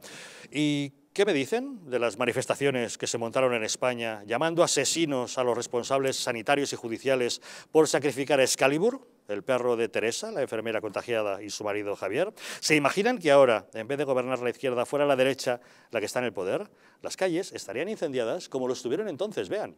Y ¿Qué me dicen de las manifestaciones que se montaron en España llamando asesinos a los responsables sanitarios y judiciales por sacrificar a Excalibur, el perro de Teresa, la enfermera contagiada, y su marido Javier? ¿Se imaginan que ahora, en vez de gobernar la izquierda, fuera la derecha la que está en el poder? Las calles estarían incendiadas como lo estuvieron entonces, vean.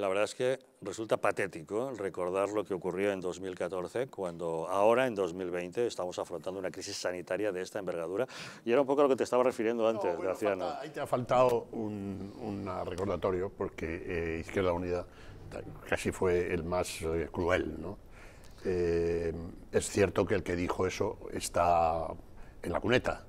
la verdad es que resulta patético recordar lo que ocurrió en 2014, cuando ahora, en 2020, estamos afrontando una crisis sanitaria de esta envergadura. Y era un poco a lo que te estaba refiriendo antes, no, ahí te ha faltado un, recordatorio, porque eh, Izquierda Unida casi fue el más eh, cruel, ¿no? Eh, es cierto que el que dijo eso está en la cuneta,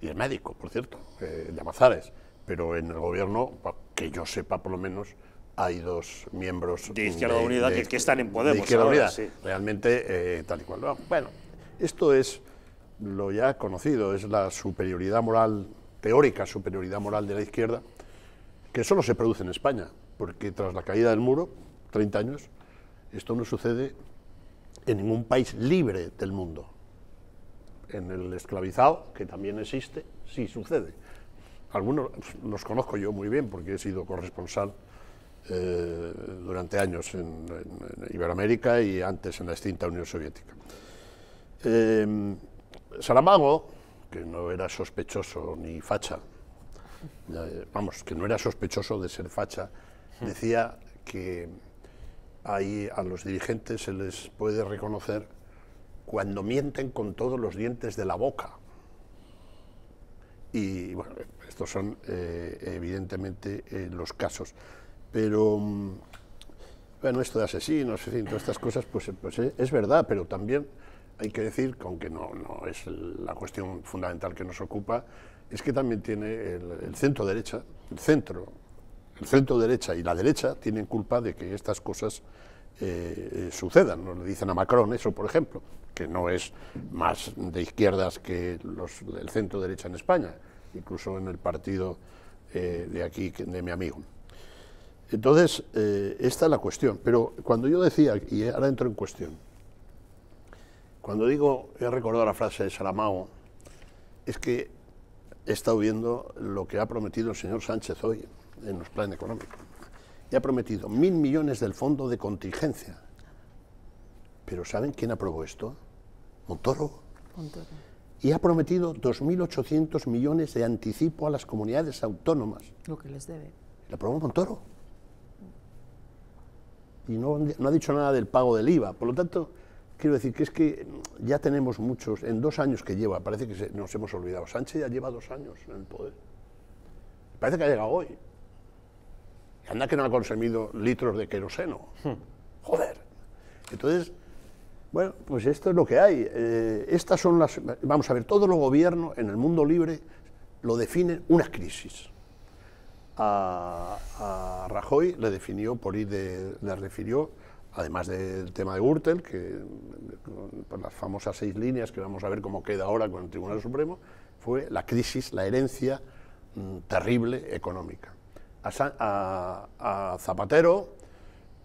y es médico, por cierto, de Amazares, pero en el gobierno, que yo sepa por lo menos, hay dos miembros de Izquierda Unida que, están en poder. De Izquierda Unida, sí. realmente eh, tal y cual. Bueno, esto es lo ya conocido, es la superioridad moral, teórica superioridad moral de la izquierda, que solo se produce en España, porque tras la caída del muro, 30 años, esto no sucede en ningún país libre del mundo. En el esclavizado, que también existe, sí sucede. Algunos los conozco yo muy bien porque he sido corresponsal eh, durante años en, Iberoamérica y antes en la extinta Unión Soviética. Em, Saramago, que no era sospechoso ni facha, eh, vamos, que no era sospechoso de ser facha, hmm. decía que ahí a los dirigentes se les puede reconocer cuando mienten con todos los dientes de la boca. Y bueno, estos son eh, evidentemente los casos. Pero, mm, bueno, esto de asesinos, en todas estas cosas, pues, pues eh, es verdad, pero también hay que decir, aunque no, no es la cuestión fundamental que nos ocupa, es que también tiene el, centro derecha, el centro, el centro derecha y la derecha tienen culpa de que estas cosas eh, eh, sucedan. Nos le dicen a Macron eso, por ejemplo, que no es más de izquierdas que los, del centro derecha en España, incluso en el partido de aquí, de mi amigo. Entonces, eh, esta es la cuestión. Pero cuando yo decía, y ahora entro en cuestión, cuando digo, he recordado la frase de Saramago, es que he estado viendo lo que ha prometido el señor Sánchez hoy en los planes económicos. Y ha prometido mil millones del fondo de contingencia. Pero ¿saben quién aprobó esto? Montoro. Montoro. Y ha prometido 2.800 millones de anticipo a las comunidades autónomas. Lo que les debe. lo aprobó Montoro? y no, ha dicho nada del pago del IVA. Por lo tanto, quiero decir que es que ya tenemos muchos, en dos años que lleva, parece que nos hemos olvidado, Sánchez ya lleva dos años en el poder. Parece que ha llegado hoy. Y anda que no ha consumido litros de queroseno. Hmm. Joder. Entonces, bueno, pues esto es lo que hay. Eh, estas son las, vamos a ver, todos los gobiernos en el mundo libre lo definen una crisis a, Rajoy le definió por le refirió, además del tema de Gürtel, que las famosas seis líneas que vamos a ver cómo queda ahora con el Tribunal Supremo, fue la crisis, la herencia mm, terrible económica. A, Zapatero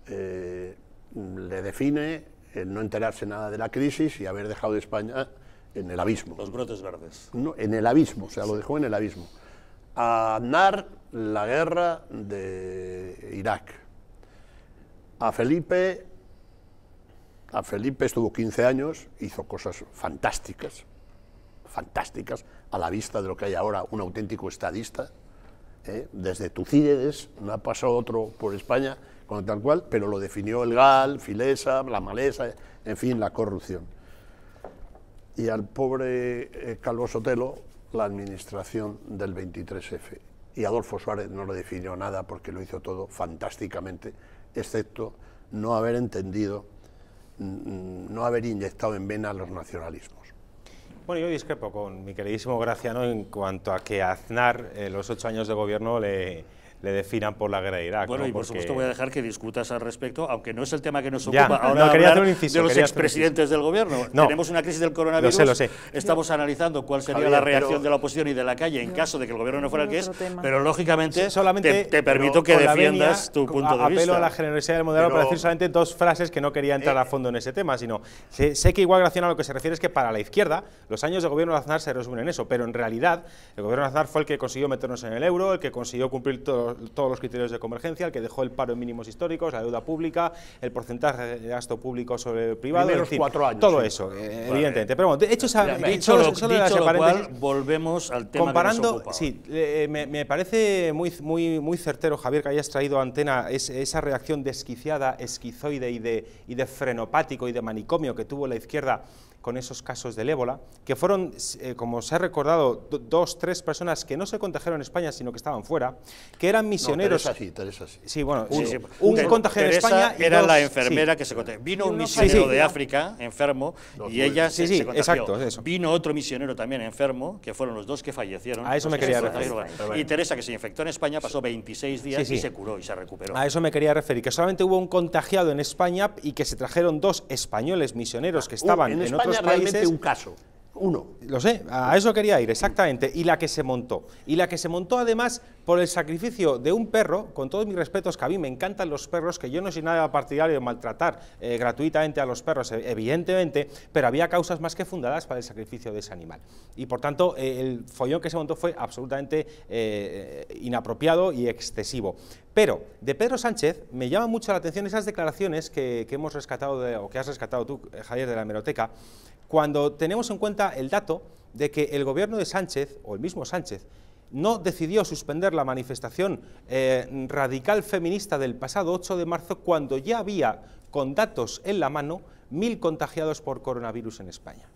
eh, mm, le define el no enterarse nada de la crisis y haber dejado España en el abismo. Los brotes verdes. en el abismo, o sea, lo dejó en el abismo a narr la guerra de Irak. A Felipe, a Felipe estuvo 15 años, hizo cosas fantásticas, fantásticas, a la vista de lo que hay ahora, un auténtico estadista. ¿eh? Desde Tucídides no ha pasado otro por España con tal cual, pero lo definió el GAL, Filesa, la maleza, en fin, la corrupción. Y al pobre Carlos eh, Calvo Sotelo la administración del 23F. Y Adolfo Suárez no lo definió nada porque lo hizo todo fantásticamente, excepto no haber entendido, mm, no haber inyectado en vena los nacionalismos. Bueno, yo discrepo con mi queridísimo Graciano en cuanto a que Aznar los ocho años de gobierno le, le definan por la guerra de Irak. Bueno, y por supuesto voy a dejar que discutas al respecto, aunque no es el tema que nos ocupa ahora un inciso, de los expresidentes del gobierno. No, Tenemos una crisis del coronavirus, lo sé, estamos analizando cuál sería la reacción de la oposición y de la calle en caso de que el gobierno no fuera el que es, pero lógicamente solamente te, permito que defiendas tu punto de vista. Apelo a la generosidad del modelo para decir solamente dos frases que no quería entrar eh, a fondo en ese tema, sino sé, que igual relaciona a lo que se refiere es que para la izquierda los años de gobierno de Aznar se resumen en eso, pero en realidad el gobierno de Aznar fue el que consiguió meternos en el euro, el que consiguió cumplir todos todos los criterios de convergencia, el que dejó el paro en mínimos históricos, la deuda pública, el porcentaje de gasto público sobre el privado, en años, todo eso, eh, evidentemente. Pero bueno, de hecho, dicho solo, volvemos al tema comparando, sí, eh, me, parece muy, muy, muy certero, Javier, que hayas traído a antena esa reacción desquiciada, esquizoide y de, y de frenopático y de manicomio que tuvo la izquierda con esos casos del ébola, que fueron, eh, como se ha recordado, dos, tres personas que no se contagiaron en España, sino que estaban fuera, que eran misioneros. sí, Teresa sí. Sí, bueno, un contagiado en España. Y era la enfermera que se contagió. Vino un misionero de África, enfermo, y ella se, Sí, contagió. Exacto, eso. Vino otro misionero también enfermo, que fueron los dos que fallecieron. A eso me quería referir. Y Teresa, que se infectó en España, pasó 26 días y se curó y se recuperó. A eso me quería referir, que solamente hubo un contagiado en España y que se trajeron dos españoles misioneros que ah, estaban uh, en, otros realmente un caso. Uno. Lo sé, a eso quería ir, exactamente. Y la que se montó. Y la que se montó además por el sacrificio de un perro, con todos mis respetos, que a mí me encantan los perros, que yo no soy nada partidario de maltratar eh, gratuitamente a los perros, e, evidentemente, pero había causas más que fundadas para el sacrificio de ese animal. Y por tanto, eh, el follón que se montó fue absolutamente eh, inapropiado y excesivo. Pero de Pedro Sánchez me llama mucho la atención esas declaraciones que, hemos rescatado, o que has rescatado tú, Javier, de la hemeroteca, cuando tenemos en cuenta el dato de que el gobierno de Sánchez, o el mismo Sánchez, no decidió suspender la manifestación eh, radical feminista del pasado 8 de marzo cuando ya había, con datos en la mano, mil contagiados por coronavirus en España.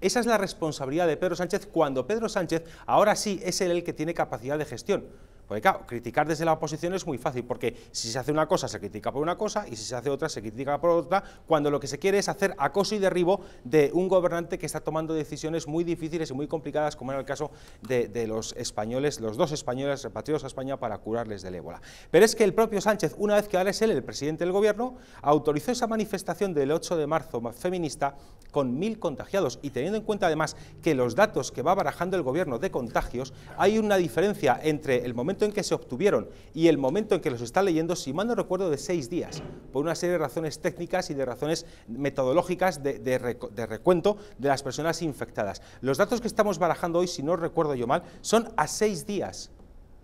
Esa es la responsabilidad de Pedro Sánchez cuando Pedro Sánchez ahora sí es el que tiene capacidad de gestión porque claro, criticar desde la oposición es muy fácil, porque si se hace una cosa se critica por una cosa y si se hace otra se critica por otra, cuando lo que se quiere es hacer acoso y derribo de un gobernante que está tomando decisiones muy difíciles y muy complicadas, como era el caso de, de los españoles, los dos españoles repatriados a España para curarles del ébola. Pero es que el propio Sánchez, una vez que ahora es él el presidente del gobierno, autorizó esa manifestación del 8 de marzo feminista con mil contagiados y teniendo en cuenta además que los datos que va barajando el gobierno de contagios, hay una diferencia entre el momento en que se obtuvieron y el momento en que los está leyendo, si mal no recuerdo, de seis días, por una serie de razones técnicas y de razones metodológicas de, recuento de las personas infectadas. Los datos que estamos barajando hoy, si no recuerdo yo mal, son a seis días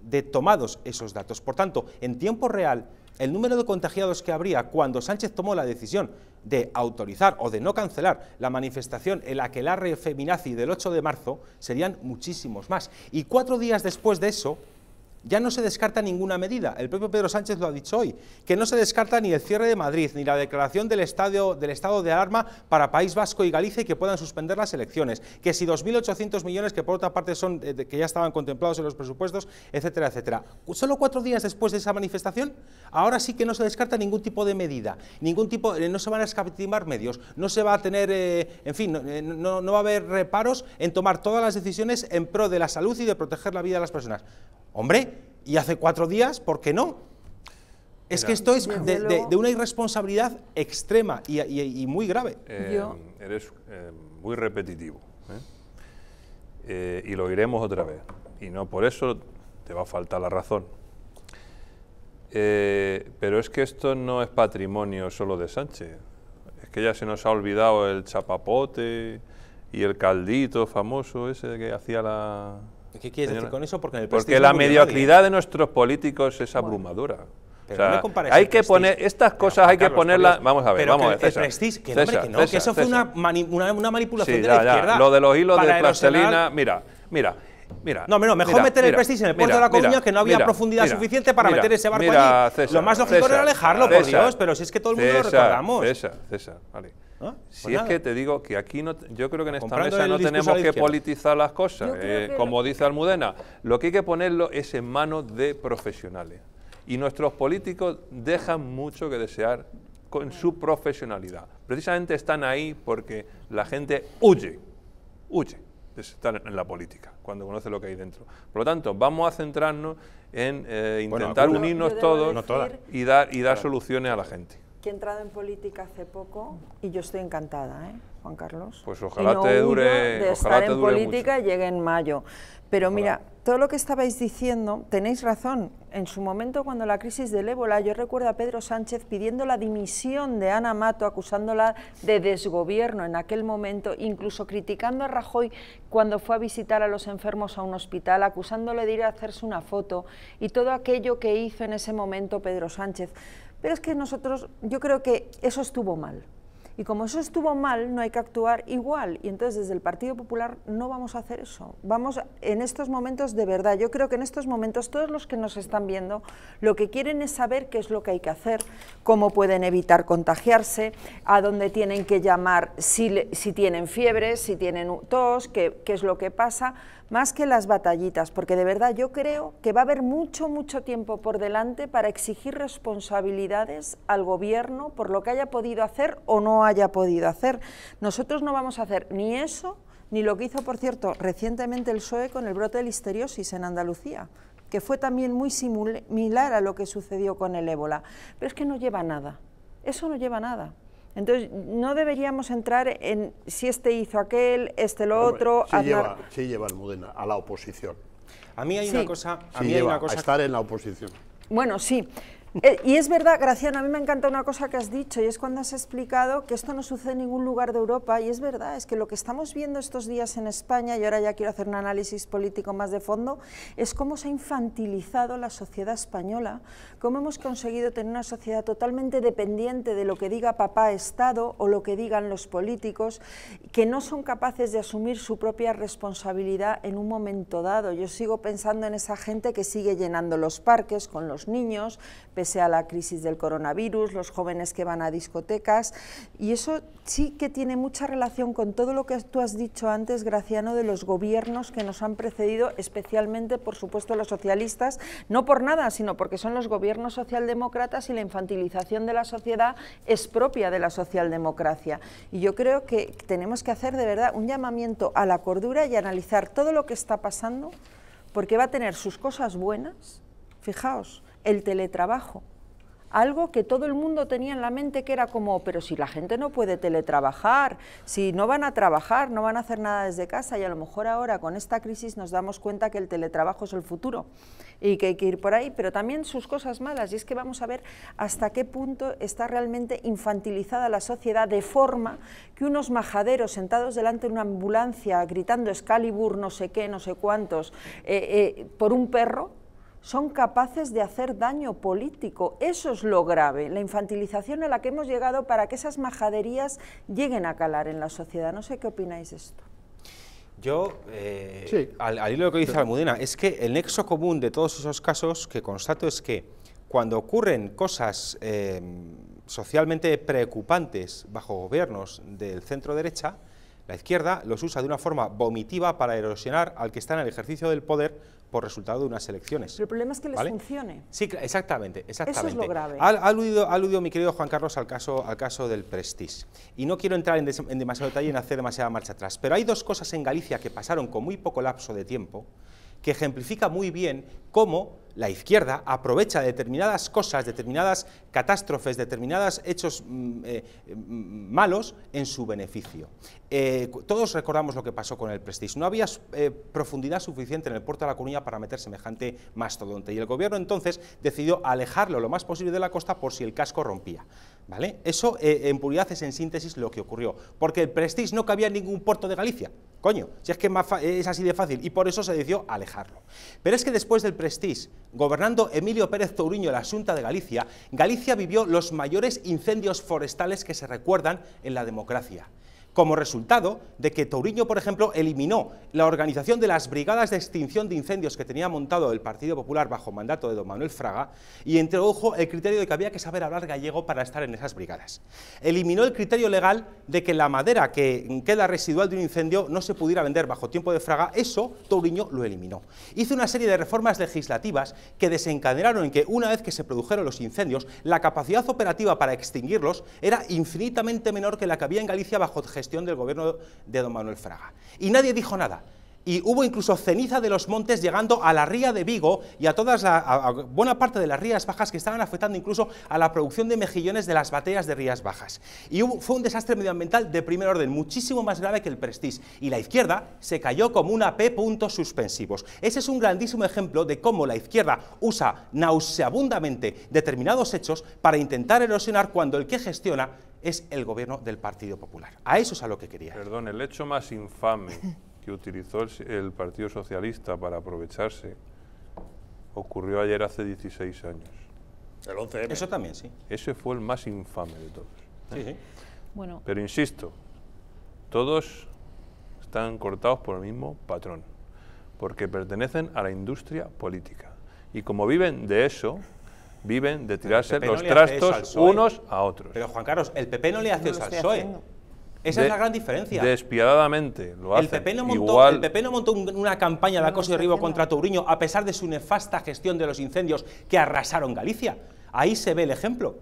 de tomados esos datos. Por tanto, en tiempo real, el número de contagiados que habría cuando Sánchez tomó la decisión de autorizar o de no cancelar la manifestación en la que la feminazi del 8 de marzo serían muchísimos más. Y cuatro días después de eso, ya no se descarta ninguna medida. El propio Pedro Sánchez lo ha dicho hoy, que no se descarta ni el cierre de Madrid, ni la declaración del, del estado de alarma para País Vasco y Galicia y que puedan suspender las elecciones, que si 2.800 millones, que por otra parte son eh, que ya estaban contemplados en los presupuestos, etcétera, etcétera. Solo cuatro días después de esa manifestación, ahora sí que no se descarta ningún tipo de medida, ningún tipo, eh, no se van a escatimar medios, no se va a tener, eh, en fin, no, no va a haber reparos en tomar todas las decisiones en pro de la salud y de proteger la vida de las personas. Hombre, y hace cuatro días, ¿por qué no? Es que esto es de, una irresponsabilidad extrema y, muy grave. Eh, eres eh, muy repetitivo. ¿eh? y lo iremos otra vez. Y no por eso te va a faltar la razón. pero es que esto no es patrimonio solo de Sánchez. Es que ya se nos ha olvidado el chapapote y el caldito famoso ese que hacía la, ¿Qué quieres decir con eso? Porque, Porque la mediocridad de nuestros políticos es abrumadora. o sea, no hay que poner estas cosas, hay que ponerlas. Vamos a ver, vamos a ver. César, el prestige, que, no, que no, que eso fue una, una, manipulación de la izquierda. Lo de los hilos de plastelina, mira, mira. Mira, no, no, mejor meter el prestige en el puerto de la Coruña que no había profundidad suficiente para meter ese barco allí. lo más lógico era alejarlo, por Dios, pero si es que todo el mundo lo recordamos. César, César, vale. Si pues es que te digo que aquí no, yo creo que en esta mesa no tenemos que politizar las cosas. Eh, como dice Almudena, lo que hay que ponerlo es en manos de profesionales. Y nuestros políticos dejan mucho que desear con su profesionalidad. Precisamente están ahí porque la gente huye, huye de estar en la política, cuando conoce lo que hay dentro. Por lo tanto, vamos a centrarnos en eh, intentar unirnos todos y dar, y dar soluciones a la gente que he entrado en política hace poco y yo estoy encantada, ¿eh, Juan Carlos? Pues ojalá te dure. De ojalá estar en política y llegue en mayo. Pero mira, todo lo que estabais diciendo, tenéis razón. En su momento, cuando la crisis del ébola, yo recuerdo a Pedro Sánchez pidiendo la dimisión de Ana Mato, acusándola de desgobierno en aquel momento, incluso criticando a Rajoy cuando fue a visitar a los enfermos a un hospital, acusándole de ir a hacerse una foto y todo aquello que hizo en ese momento Pedro Sánchez. Pero es que nosotros, yo creo que eso estuvo mal. Y como eso estuvo mal, no hay que actuar igual. Y entonces desde el Partido Popular no vamos a hacer eso. Vamos en estos momentos de verdad. Yo creo que en estos momentos todos los que nos están viendo lo que quieren es saber qué es lo que hay que hacer, cómo pueden evitar contagiarse, a dónde tienen que llamar si, si tienen fiebre, si tienen tos, qué, es lo que pasa, más que las batallitas. Porque de verdad yo creo que va a haber mucho, mucho tiempo por delante para exigir responsabilidades al gobierno por lo que haya podido hacer o no haya podido hacer. Nosotros no vamos a hacer ni eso, ni lo que hizo, por cierto, recientemente el PSOE con el brote de listeriosis en Andalucía, que fue también muy similar a lo que sucedió con el ébola. Pero es que no lleva nada, eso no lleva nada. Entonces, no deberíamos entrar en si este hizo aquel, este lo otro... Sí, lleva, sí lleva a la oposición. A mí hay una cosa... A mí hay una cosa... a estar en la oposición. Bueno, sí, eh, y es verdad, Graciana, a mí me encanta una cosa que has dicho y es cuando has explicado que esto no sucede en ningún lugar de Europa y es verdad, es que lo que estamos viendo estos días en España, y ahora ya quiero hacer un análisis político más de fondo, es cómo se ha infantilizado la sociedad española, cómo hemos conseguido tener una sociedad totalmente dependiente de lo que diga papá Estado o lo que digan los políticos, que no son capaces de asumir su propia responsabilidad en un momento dado. Yo sigo pensando en esa gente que sigue llenando los parques con los niños, pese a la crisis del coronavirus, los jóvenes que van a discotecas. Y eso sí que tiene mucha relación con todo lo que tú has dicho antes, Graciano, de los gobiernos que nos han precedido, especialmente, por supuesto, los socialistas, no por nada, sino porque son los gobiernos socialdemócratas y la infantilización de la sociedad es propia de la socialdemocracia. Y yo creo que tenemos que hacer de verdad un llamamiento a la cordura y analizar todo lo que está pasando, porque va a tener sus cosas buenas, fijaos, el teletrabajo. Algo que todo el mundo tenía en la mente que era como, pero si la gente no puede teletrabajar, si no van a trabajar, no van a hacer nada desde casa y a lo mejor ahora con esta crisis nos damos cuenta que el teletrabajo es el futuro y que hay que ir por ahí, pero también sus cosas malas y es que vamos a ver hasta qué punto está realmente infantilizada la sociedad de forma que unos majaderos sentados delante de una ambulancia gritando Excalibur, no sé qué, no sé cuántos, eh, eh, por un perro, son capaces de hacer daño político. Eso es lo grave, la infantilización a la que hemos llegado para que esas majaderías lleguen a calar en la sociedad. No sé qué opináis de esto. Yo, eh, al, lo que dice Almudena, es que el nexo común de todos esos casos que constato es que cuando ocurren cosas em, socialmente preocupantes bajo gobiernos del centro derecha, la izquierda los usa de una forma vomitiva para erosionar al que está en el ejercicio del poder por resultado de unas elecciones. Pero el problema es que les funcione. Sí, exactamente, exactamente. Eso es lo grave. Ha, aludido, mi querido Juan Carlos al caso, al caso del Prestige. Y no quiero entrar en, demasiado detalle y en hacer demasiada marcha atrás, pero hay dos cosas en Galicia que pasaron con muy poco lapso de tiempo que ejemplifica muy bien cómo la izquierda aprovecha determinadas cosas, determinadas catástrofes, determinados hechos mm, eh, mm, malos en su beneficio. Eh, todos recordamos lo que pasó con el Prestige. No había eh, profundidad suficiente en el puerto de La Coruña para meter semejante mastodonte y el gobierno entonces decidió alejarlo lo más posible de la costa por si el casco rompía. Eso eh, en puridad es en síntesis lo que ocurrió, porque el Prestige no cabía en ningún puerto de Galicia, coño, si es que es así de fácil, y por eso se decidió alejarlo. Pero es que después del Prestige, gobernando Emilio Pérez Touriño la Asunta de Galicia, Galicia vivió los mayores incendios forestales que se recuerdan en la democracia como resultado de que Touriño, por ejemplo, eliminó la organización de las brigadas de extinción de incendios que tenía montado el Partido Popular bajo mandato de don Manuel Fraga y introdujo el criterio de que había que saber hablar gallego para estar en esas brigadas. Eliminó el criterio legal de que la madera que queda residual de un incendio no se pudiera vender bajo tiempo de Fraga, eso Touriño lo eliminó. Hizo una serie de reformas legislativas que desencadenaron en que una vez que se produjeron los incendios, la capacidad operativa para extinguirlos era infinitamente menor que la que había en Galicia bajo gestión del gobierno de don Manuel Fraga. Y nadie dijo nada. Y hubo incluso ceniza de los montes llegando a la ría de Vigo y a, todas la, buena parte de las rías bajas que estaban afectando incluso a la producción de mejillones de las baterías de rías bajas. Y fue un desastre medioambiental de primer orden, muchísimo más grave que el Prestige. Y la izquierda se cayó como una P puntos suspensivos. Ese es un grandísimo ejemplo de cómo la izquierda usa nauseabundamente determinados hechos para intentar erosionar cuando el que gestiona es el gobierno del Partido Popular. A eso es a lo que quería. Perdón, el hecho más infame que utilizó el, Partido Socialista para aprovecharse ocurrió ayer hace 16 años. El 11 Eso también, sí. Ese fue el más infame de todos. ¿eh? Sí, sí. Bueno. Pero insisto, todos están cortados por el mismo patrón, porque pertenecen a la industria política. Y como viven de eso, viven de tirarse los trastos unos a otros. Pero Juan Carlos, el PP no le hace eso al PSOE. Esa es la gran diferencia. Despiadadamente lo hace. El PP no montó, una campaña de acoso y derribo contra Touriño a pesar de su nefasta gestión de los incendios que arrasaron Galicia. Ahí se ve el ejemplo.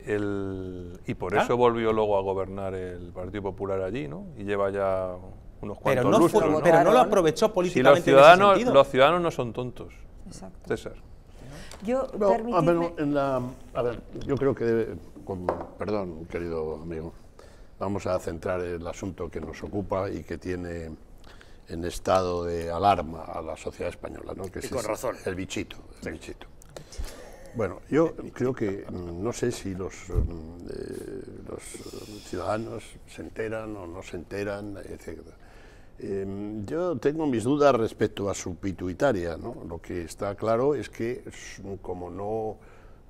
y por eso volvió luego a gobernar el Partido Popular allí, ¿no? Y lleva ya unos cuantos pero no, Pero no lo aprovechó políticamente los ciudadanos, Los ciudadanos no son tontos, Exacto. César. Yo, ah, yo creo que, debe, con, perdón, querido amigo, vamos a centrar el asunto que nos ocupa y que tiene en estado de alarma a la sociedad española, ¿no? Que es con razón. El bichito, el bichito. Bueno, yo creo que mm, no sé si los, mm, eh, los ciudadanos se enteran o no se enteran, etc. Em, yo tengo mis dudas respecto a su pituitaria. Lo que está claro es que mm, como no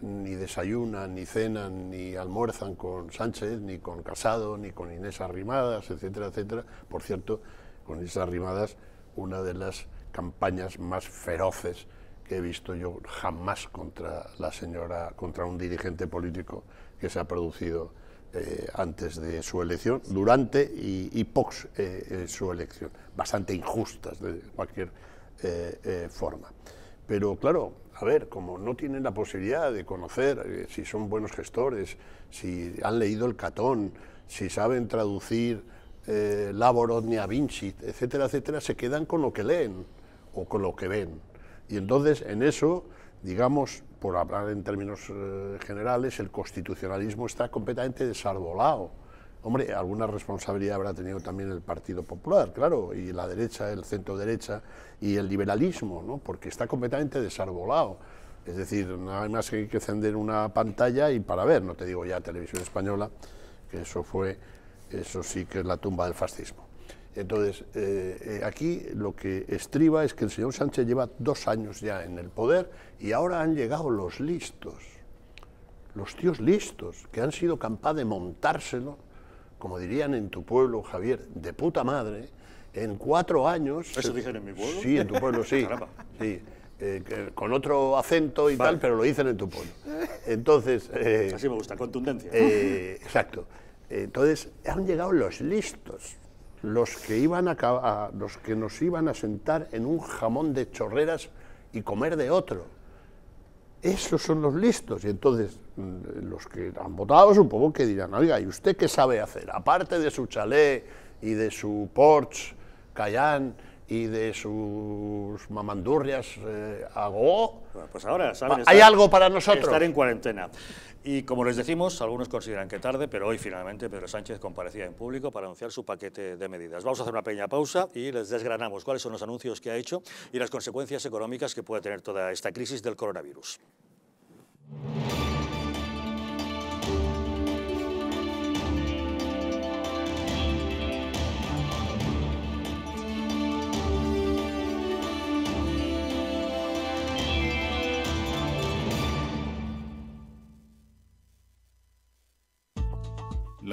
ni desayunan, ni cenan, ni almuerzan con Sánchez, ni con Casado, ni con Inés Arrimadas, etcétera, etcétera. Por cierto, con Inés Arrimadas, una de las campañas más feroces que he visto yo jamás contra la señora, contra un dirigente político que se ha producido eh, antes de su elección, durante y, y post eh, su elección, bastante injustas de cualquier eh, forma. Pero claro, a ver, como no tienen la posibilidad de conocer si son buenos gestores, si han leído el catón, si saben traducir eh, Laborodnia Vinci, etcétera, etcétera, se quedan con lo que leen o con lo que ven. Y entonces en eso, digamos, por hablar en términos eh, generales, el constitucionalismo está completamente desarbolado. Hombre, alguna responsabilidad habrá tenido también el Partido Popular, claro, y la derecha, el centro derecha y el liberalismo, ¿no? porque está completamente desarbolado. Es decir, nada hay más que que encender una pantalla y para ver, no te digo ya televisión española, que eso fue, eso sí que es la tumba del fascismo. Entonces, eh, eh, aquí lo que estriba es que el señor Sánchez lleva dos años ya en el poder y ahora han llegado los listos, los tíos listos, que han sido capaz de montárselo, como dirían en tu pueblo, Javier, de puta madre, en cuatro años... ¿Eso dicen en mi pueblo? Sí, en tu pueblo, sí. sí eh, con otro acento y tal, pero lo dicen en tu pueblo. Entonces... Así me gusta, contundencia. exacto. Entonces, han llegado los listos, los que, iban a, los que nos iban a sentar en un jamón de chorreras y comer de otro. Esos son los listos. Y entonces mm, los que han votado supongo que dirán, oiga, ¿y usted qué sabe hacer? Aparte de su chalet y de su Porsche Cayenne y de sus mamandurrias eh, hago. Pues ahora saben Hay algo para nosotros. Estar en cuarentena. Y como les decimos, algunos consideran que tarde, pero hoy finalmente Pedro Sánchez comparecía en público para anunciar su paquete de medidas. Vamos a hacer una pequeña pausa y les desgranamos cuáles son los anuncios que ha hecho y las consecuencias económicas que puede tener toda esta crisis del coronavirus.